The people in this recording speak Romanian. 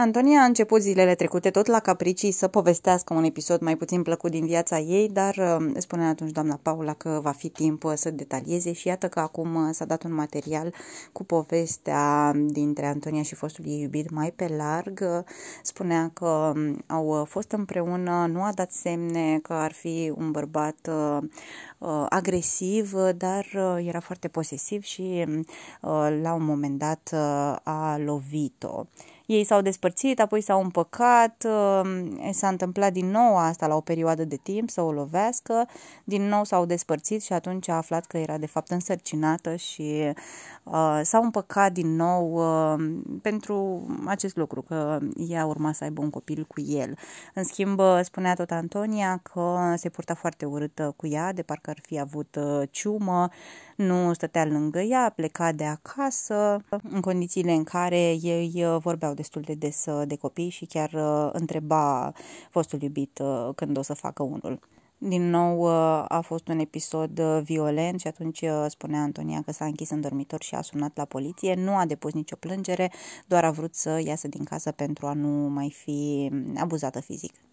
Antonia a început zilele trecute tot la capricii să povestească un episod mai puțin plăcut din viața ei, dar uh, spunea atunci doamna Paula că va fi timp uh, să detalieze și iată că acum uh, s-a dat un material cu povestea dintre Antonia și fostul ei iubit mai pe larg. Spunea că um, au fost împreună, nu a dat semne că ar fi un bărbat agresiv, dar era foarte posesiv și um, la un moment dat a lovit-o. Ei s-au despărțit, apoi s-au împăcat, um, s-a întâmplat din nou asta la o perioadă de timp să o lovească, din nou s-au despărțit și atunci a aflat că era de fapt însărcinată și uh, s-au împăcat din nou uh, pentru acest lucru, că ea urma să aibă un copil cu el. În schimb, uh, spunea tot Antonia că se purta foarte urâtă cu ea, de parcă ar fi avut uh, ciumă, nu stătea lângă ea, pleca de acasă, în condițiile în care ei uh, vorbeau destul de des uh, de copii și chiar uh, întreba fostul iubit uh, când o să facă unul. Din nou a fost un episod violent și atunci spunea Antonia că s-a închis în dormitor și a sunat la poliție. Nu a depus nicio plângere, doar a vrut să iasă din casă pentru a nu mai fi mm, abuzată fizic.